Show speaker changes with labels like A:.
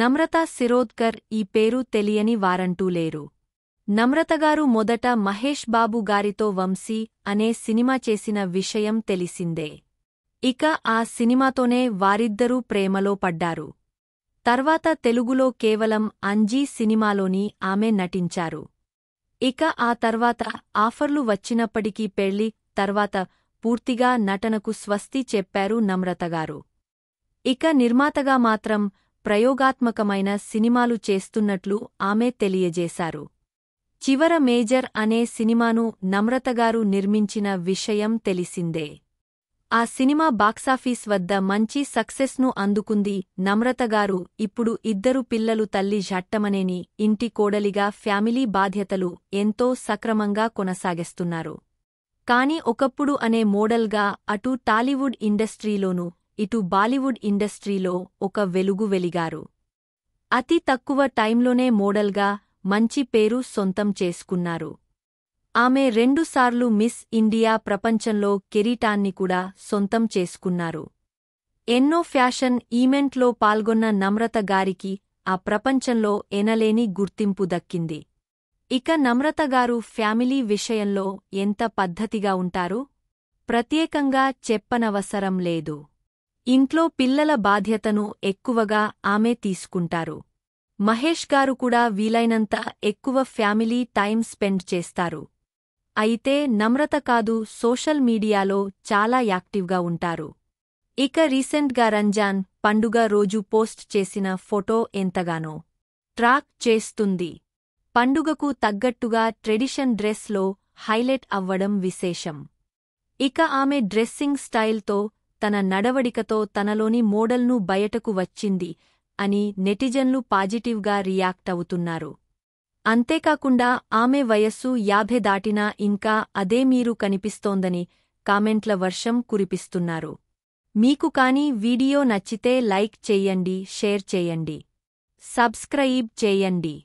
A: నమ్రత శిరోద్కర్ ఈ పేరు తెలియని వారంటూ లేరు నమ్రతగారు మొదట మహేష్ బాబు గారితో వంశీ అనే సినిమా చేసిన విషయం తెలిసిందే ఇక ఆ సినిమాతోనే వారిద్దరూ ప్రేమలో పడ్డారు తర్వాత తెలుగులో కేవలం అంజీ సినిమాలోని ఆమె నటించారు ఇక ఆ తర్వాత ఆఫర్లు వచ్చినప్పటికీ పెళ్లి తర్వాత పూర్తిగా నటనకు స్వస్తి చెప్పారు నమ్రతగారు ఇక నిర్మాతగా మాత్రం ప్రయోగాత్మకమైన సినిమాలు చేస్తున్నట్లు ఆమె తెలియజేశారు చివర మేజర్ అనే సినిమాను నమ్రతగారు నిర్మించిన విషయం తెలిసిందే ఆ సినిమా బాక్సాఫీస్ వద్ద మంచి సక్సెస్ను అందుకుంది నమ్రతగారు ఇప్పుడు ఇద్దరు పిల్లలు తల్లి ఝట్టమనేని ఇంటి కోడలిగా ఫ్యామిలీ బాధ్యతలు ఎంతో సక్రమంగా కొనసాగిస్తున్నారు కాని ఒకప్పుడు అనే మోడల్గా అటు టాలీవుడ్ ఇండస్ట్రీలోనూ ఇటు బాలీవుడ్ ఇండస్ట్రీలో ఒక వెలుగు వెలిగారు అతి తక్కువ టైంలోనే మోడల్గా మంచి పేరు సొంతం చేసుకున్నారు ఆమె రెండుసార్లు మిస్ ఇండియా ప్రపంచంలో కిరీటాన్ని కూడా సొంతం చేసుకున్నారు ఎన్నో ఫ్యాషన్ ఈమెంట్లో పాల్గొన్న నమ్రత గారికి ఆ ప్రపంచంలో ఎనలేని గుర్తింపు దక్కింది ఇక నమ్రత గారు ఫ్యామిలీ విషయంలో ఎంత పద్ధతిగా ఉంటారు ప్రత్యేకంగా చెప్పనవసరం లేదు ఇంట్లో పిల్లల బాధ్యతను ఎక్కువగా ఆమె తీసుకుంటారు మహేష్ గారు కూడా వీలైనంత ఎక్కువ ఫ్యామిలీ టైం స్పెండ్ చేస్తారు అయితే నమ్రత కాదు సోషల్ మీడియాలో చాలా యాక్టివ్గా ఉంటారు ఇక రీసెంట్గా రంజాన్ పండుగ రోజు పోస్ట్ చేసిన ఫోటో ఎంతగానో ట్రాక్ చేస్తుంది పండుగకు తగ్గట్టుగా ట్రెడిషన్ డ్రెస్లో హైలైట్ అవ్వడం విశేషం ఇక ఆమె డ్రెస్సింగ్ స్టైల్తో తన నడవడికతో తనలోని మోడల్ను బయటకు వచ్చింది అని నెటిజన్లు పాజిటివ్గా రియాక్ట్ అవుతున్నారు అంతేకాకుండా ఆమె వయస్సు యాభై దాటినా ఇంకా అదే మీరు కనిపిస్తోందని కామెంట్ల వర్షం కురిపిస్తున్నారు మీకు కాని వీడియో నచ్చితే లైక్ చేయండి షేర్ చేయండి సబ్స్క్రైబ్ చేయండి